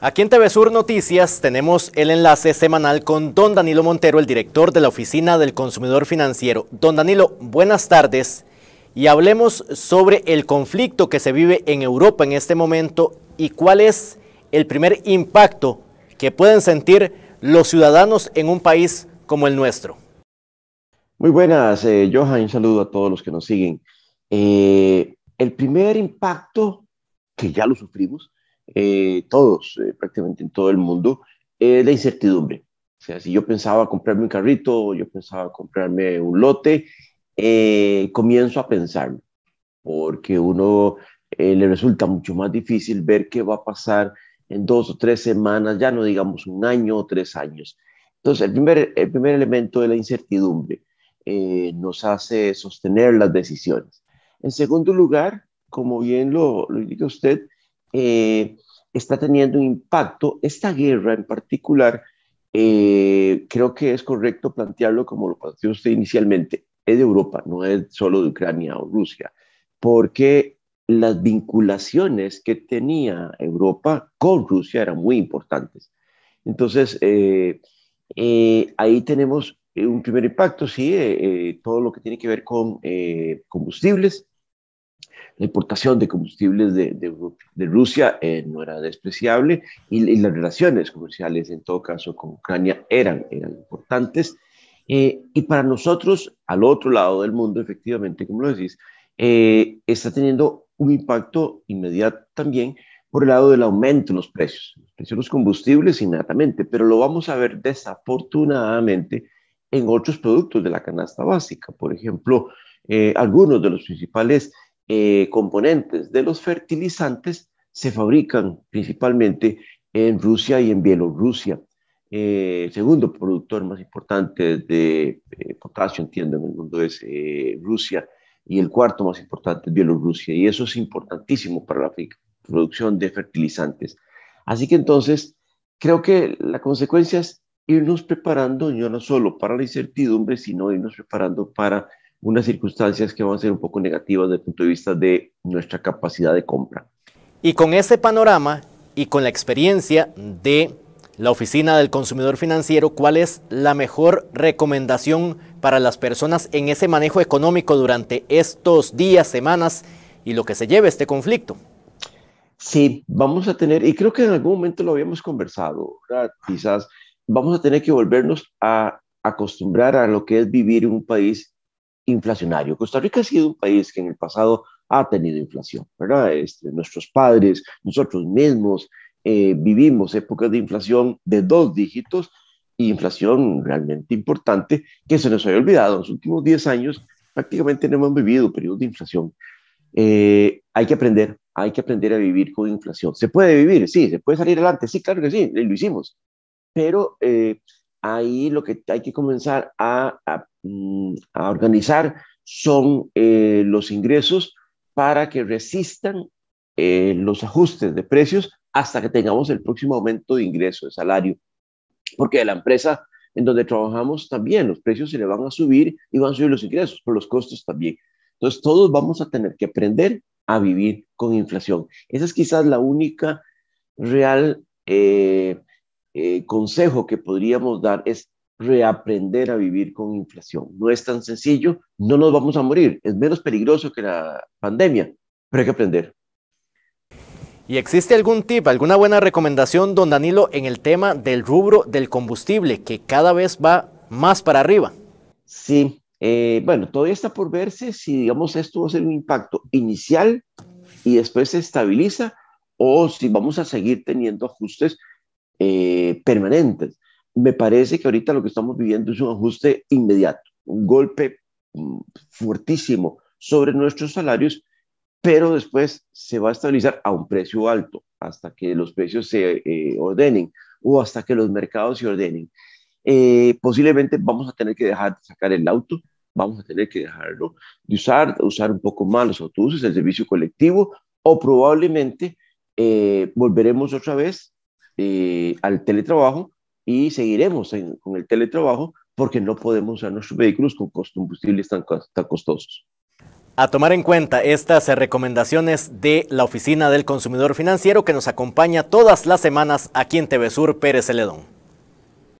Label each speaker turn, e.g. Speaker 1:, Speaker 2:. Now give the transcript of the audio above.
Speaker 1: Aquí en TV Sur Noticias tenemos el enlace semanal con don Danilo Montero, el director de la Oficina del Consumidor Financiero. Don Danilo, buenas tardes y hablemos sobre el conflicto que se vive en Europa en este momento y cuál es el primer impacto que pueden sentir los ciudadanos en un país como el nuestro.
Speaker 2: Muy buenas, eh, Johan, un saludo a todos los que nos siguen. Eh, el primer impacto que ya lo sufrimos eh, todos, eh, prácticamente en todo el mundo, es eh, la incertidumbre. O sea, si yo pensaba comprarme un carrito, yo pensaba comprarme un lote, comienzo a pensarlo, porque uno le resulta mucho más difícil ver qué va a pasar en dos o tres semanas, ya no digamos un año o tres años. Entonces, el primer, el primer elemento de la incertidumbre nos hace sostener las decisiones. En segundo lugar, como bien lo, lo indica usted, eh, está teniendo un impacto. Esta guerra en particular, eh, creo que es correcto plantearlo como lo planteó usted inicialmente, es de Europa, no es solo de Ucrania o Rusia, porque las vinculaciones que tenía Europa con Rusia eran muy importantes. Entonces, eh, ahí tenemos un primer impacto, sí, todo lo que tiene que ver con combustibles, la importación de combustibles de, Rusia eh, no era despreciable y, las relaciones comerciales, en todo caso, con Ucrania eran, eran importantes. Eh, y para nosotros, al otro lado del mundo, efectivamente, como lo decís, eh, está teniendo un impacto inmediato también por el lado del aumento en los precios, los precios de los combustibles inmediatamente, pero lo vamos a ver desafortunadamente en otros productos de la canasta básica, por ejemplo, algunos de los principales eh, componentes de los fertilizantes se fabrican principalmente en Rusia y en Bielorrusia. El eh, segundo productor más importante de eh, potasio, entiendo, en el mundo es Rusia, y el cuarto más importante es Bielorrusia, y eso es importantísimo para la producción de fertilizantes. Así que entonces, creo que la consecuencia es irnos preparando, no solo para la incertidumbre, sino irnos preparando para unas circunstancias que van a ser un poco negativas desde el punto de vista de nuestra capacidad de compra.
Speaker 1: Y con ese panorama y con la experiencia de la Oficina del Consumidor Financiero, ¿cuál es la mejor recomendación para las personas en ese manejo económico durante estos días,
Speaker 2: semanas y lo que se lleve este conflicto? Sí, vamos a tener, y creo que en algún momento lo habíamos conversado, quizás vamos a tener que volvernos a acostumbrar a lo que es vivir en un país inflacionario. Costa Rica ha sido un país que en el pasado ha tenido inflación, ¿verdad? Este, nuestros padres, nosotros mismos eh, vivimos épocas de inflación de dos dígitos y inflación realmente importante que se nos había olvidado. En los últimos 10 años prácticamente no hemos vivido periodos de inflación. Eh, hay que aprender, hay que aprender a vivir con inflación. ¿Se puede vivir? Sí, se puede salir adelante. Sí, claro que sí, lo hicimos. Pero eh, ahí lo que hay que comenzar a Mm, a organizar son eh, los ingresos para que resistan eh, los ajustes de precios hasta que tengamos el próximo aumento de ingreso, de salario. Porque la empresa en donde trabajamos también los precios se le van a subir y van a subir los ingresos, por los costos también. Entonces todos vamos a tener que aprender a vivir con inflación. esa es quizás la única real eh, consejo que podríamos dar, es reaprender a vivir con inflación. No es tan sencillo, no nos vamos a morir, es menos peligroso que la pandemia, pero hay que aprender. ¿Y existe algún tip, alguna buena
Speaker 1: recomendación, don Danilo, en el tema del rubro del combustible, que cada vez va
Speaker 2: más para arriba? Sí, eh, bueno, todavía está por verse si, digamos, esto va a ser un impacto inicial y después se estabiliza o si vamos a seguir teniendo ajustes eh, permanentes me parece que ahorita lo que estamos viviendo es un ajuste inmediato, un golpe mm, fuertísimo sobre nuestros salarios, pero después se va a estabilizar a un precio alto hasta que los precios se eh, ordenen o hasta que los mercados se ordenen. Eh, posiblemente vamos a tener que dejar de sacar el auto, vamos a tener que dejarlo de usar, usar un poco más los autobuses, el servicio colectivo, o probablemente eh, volveremos otra vez al teletrabajo, y seguiremos con el teletrabajo porque no podemos usar nuestros vehículos con combustibles tan, tan costosos.
Speaker 1: A tomar en cuenta estas recomendaciones de la Oficina del Consumidor Financiero que nos acompaña todas las semanas aquí en TV Sur Pérez Celedón.